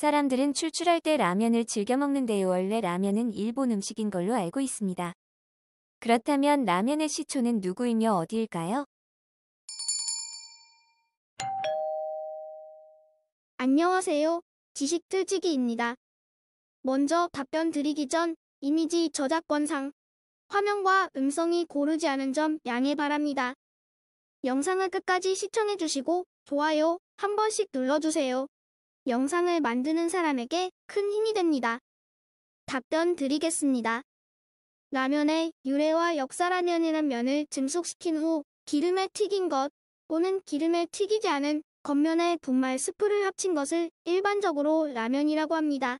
사람들은 출출할 때 라면을 즐겨 먹는데요. 원래 라면은 일본 음식인 걸로 알고 있습니다. 그렇다면 라면의 시초는 누구이며 어디일까요? 안녕하세요. 지식틀치기입니다. 먼저 답변 드리기 전 이미지 저작권상 화면과 음성이 고르지 않은 점 양해 바랍니다. 영상을 끝까지 시청해주시고 좋아요 한 번씩 눌러주세요. 영상을 만드는 사람에게 큰 힘이 됩니다. 답변 드리겠습니다. 라면의 유래와 역사라면이란 면을 증속시킨 후 기름에 튀긴 것 또는 기름에 튀기지 않은 겉면에 분말 스프를 합친 것을 일반적으로 라면이라고 합니다.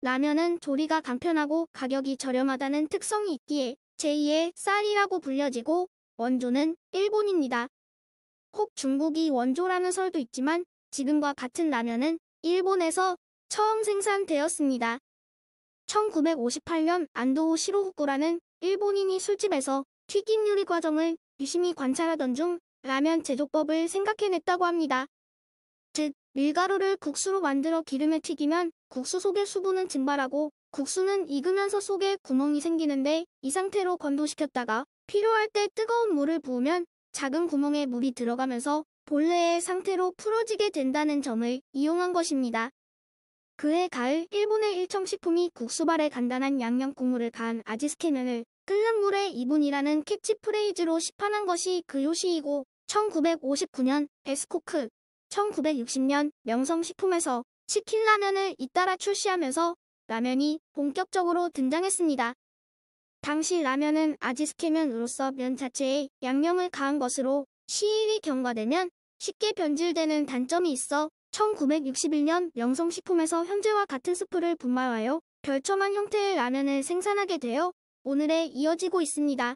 라면은 조리가 간편하고 가격이 저렴하다는 특성이 있기에 제2의 쌀이라고 불려지고 원조는 일본입니다. 혹 중국이 원조라는 설도 있지만 지금과 같은 라면은 일본에서 처음 생산되었습니다. 1958년 안도호 시로후쿠라는 일본인이 술집에서 튀김 요리 과정을 유심히 관찰하던 중 라면 제조법을 생각해냈다고 합니다. 즉, 밀가루를 국수로 만들어 기름에 튀기면 국수 속의 수분은 증발하고 국수는 익으면서 속에 구멍이 생기는데 이 상태로 건조시켰다가 필요할 때 뜨거운 물을 부으면 작은 구멍에 물이 들어가면서 본래의 상태로 풀어지게 된다는 점을 이용한 것입니다. 그해 가을 일본의 일청식품이 국수발에 간단한 양념 국물을 간 아지스케면을 끓는 물에 2분이라는 캐치프레이즈로 시판한 것이 그 요시이고 1959년 베스코크 1960년 명성식품에서 치킨라면을 잇따라 출시하면서 라면이 본격적으로 등장했습니다. 당시 라면은 아지스케면으로서 면 자체에 양념을 가한 것으로 시일이 경과되면 쉽게 변질되는 단점이 있어 1961년 명성식품에서 현재와 같은 스프를 분말하여 결첨한 형태의 라면을 생산하게 되어 오늘에 이어지고 있습니다.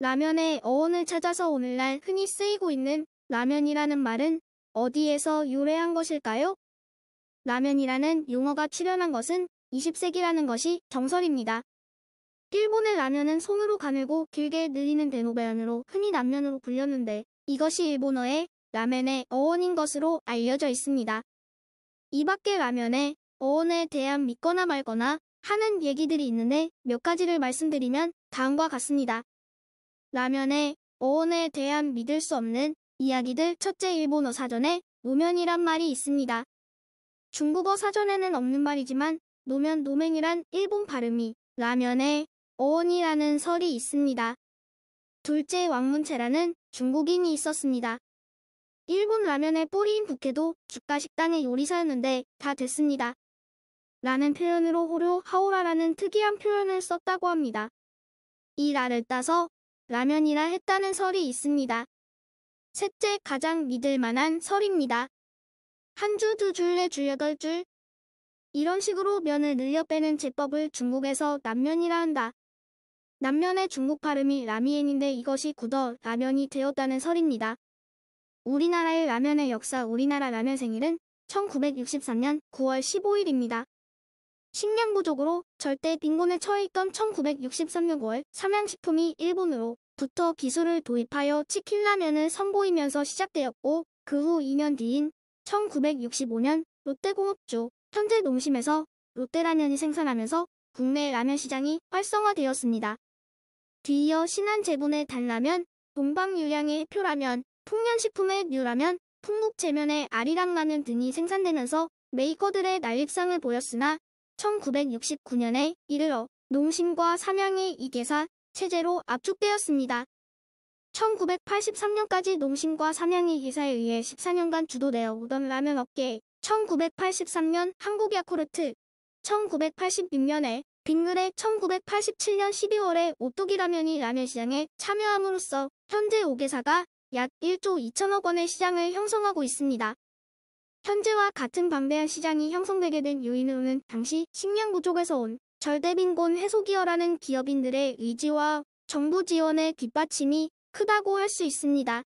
라면의 어원을 찾아서 오늘날 흔히 쓰이고 있는 라면이라는 말은 어디에서 유래한 것일까요? 라면이라는 용어가 출현한 것은 20세기라는 것이 정설입니다. 일본의 라면은 손으로 가늘고 길게 늘리는 대노베안으로 흔히 남면으로 불렸는데 이것이 일본어의 라면의 어원인 것으로 알려져 있습니다. 이 밖에 라면의 어원에 대한 믿거나 말거나 하는 얘기들이 있는데 몇 가지를 말씀드리면 다음과 같습니다. 라면의 어원에 대한 믿을 수 없는 이야기들 첫째 일본어 사전에 노면이란 말이 있습니다. 중국어 사전에는 없는 말이지만 노면 노맹이란 일본 발음이 라면의 어원이라는 설이 있습니다. 둘째 왕문체라는 중국인이 있었습니다. 일본 라면의 뿌리인 북해도 주가 식당의 요리사였는데 다 됐습니다. 라는 표현으로 호료 하오라라는 특이한 표현을 썼다고 합니다. 이 라를 따서 라면이라 했다는 설이 있습니다. 셋째 가장 믿을 만한 설입니다. 한주두 줄에 네 줄 여덟 줄 이런 식으로 면을 늘려 빼는 제법을 중국에서 남면이라 한다. 남면의 중국 발음이 라미엔인데 이것이 굳어 라면이 되었다는 설입니다. 우리나라의 라면의 역사 우리나라 라면 생일은 1963년 9월 15일입니다. 식량 부족으로 절대 빈곤에 처해있던 1963년 9월 삼양식품이 일본으로부터 기술을 도입하여 치킨라면을 선보이면서 시작되었고 그 후 2년 뒤인 1965년 롯데공업주 현재 농심에서 롯데라면이 생산하면서 국내 라면 시장이 활성화되었습니다. 뒤이어 신한 제본의달라면 동방유량의 표라면, 풍년식품의 뉴라면, 풍목제면의 아리랑라면 등이 생산되면서 메이커들의 난립상을 보였으나 1969년에 이르러 농심과 삼양의 이 계사 체제로 압축되었습니다. 1983년까지 농심과 삼양이계사에 의해 14년간 주도되어 오던 라면 업계 1983년 한국야쿠르트 1986년에 빙그레 1987년 12월에 오뚜기 라면이 라면시장에 참여함으로써 현재 5개사가 약 1조 2천억 원의 시장을 형성하고 있습니다. 현재와 같은 반대한 시장이 형성되게 된 요인으로는 당시 식량 부족에서 온 절대빈곤 해소기어라는 기업인들의 의지와 정부 지원의 뒷받침이 크다고 할 수 있습니다.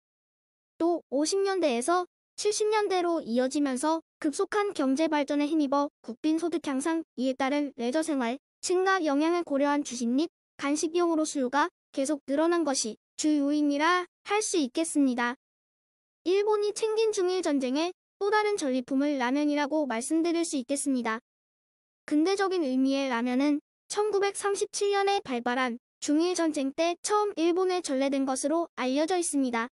또 50년대에서 70년대로 이어지면서 급속한 경제 발전에 힘입어 국빈 소득 향상, 이에 따른 레저 생활, 층과 영향을 고려한 주식립, 간식용으로 수요가 계속 늘어난 것이 주 요인이라 할 수 있겠습니다. 일본이 챙긴 중일 전쟁의 또 다른 전리품을 라면이라고 말씀드릴 수 있겠습니다. 근대적인 의미의 라면은 1937년에 발발한 중일 전쟁 때 처음 일본에 전래된 것으로 알려져 있습니다.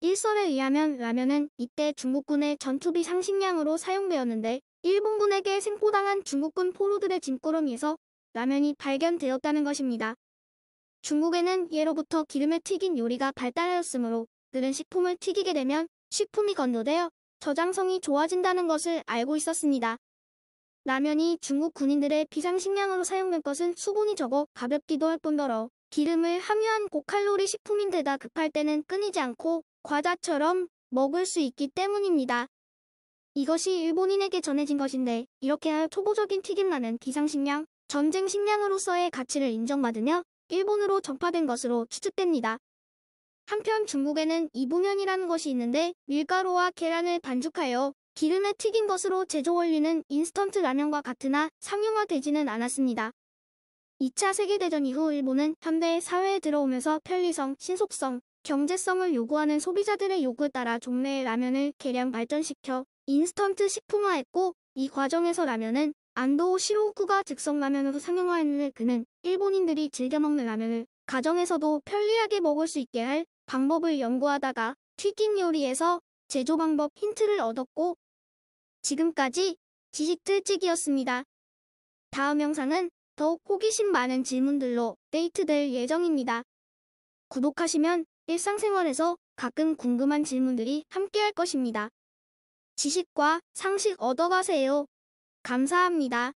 일설에 의하면 라면은 이때 중국군의 전투비 상식량으로 사용되었는데 일본군에게 생포당한 중국군 포로들의 짐꾸러미에서 라면이 발견되었다는 것입니다. 중국에는 예로부터 기름에 튀긴 요리가 발달하였으므로 늘은 식품을 튀기게 되면 식품이 건조되어 저장성이 좋아진다는 것을 알고 있었습니다. 라면이 중국 군인들의 비상식량으로 사용된 것은 수분이 적어 가볍기도 할 뿐더러 기름을 함유한 고칼로리 식품인데다 급할 때는 끊이지 않고 과자처럼 먹을 수 있기 때문입니다. 이것이 일본인에게 전해진 것인데 이렇게 할 초보적인 튀김라는 비상식량, 전쟁 식량으로서의 가치를 인정받으며 일본으로 전파된 것으로 추측됩니다. 한편 중국에는 이보면이라는 것이 있는데 밀가루와 계란을 반죽하여 기름에 튀긴 것으로 제조 원리는 인스턴트 라면과 같으나 상용화되지는 않았습니다. 2차 세계대전 이후 일본은 현대 사회에 들어오면서 편리성, 신속성, 경제성을 요구하는 소비자들의 요구에 따라 종래의 라면을 개량 발전시켜 인스턴트 식품화했고 이 과정에서 라면은 안도 시로쿠가 즉석 라면으로 상용화했는데 그는 일본인들이 즐겨 먹는 라면을 가정에서도 편리하게 먹을 수 있게 할 방법을 연구하다가 튀김 요리에서 제조 방법 힌트를 얻었고 지금까지 지식들찍이었습니다. 다음 영상은 더욱 호기심 많은 질문들로 데이트될 예정입니다. 구독하시면 일상생활에서 가끔 궁금한 질문들이 함께할 것입니다. 지식과 상식 얻어가세요. 감사합니다.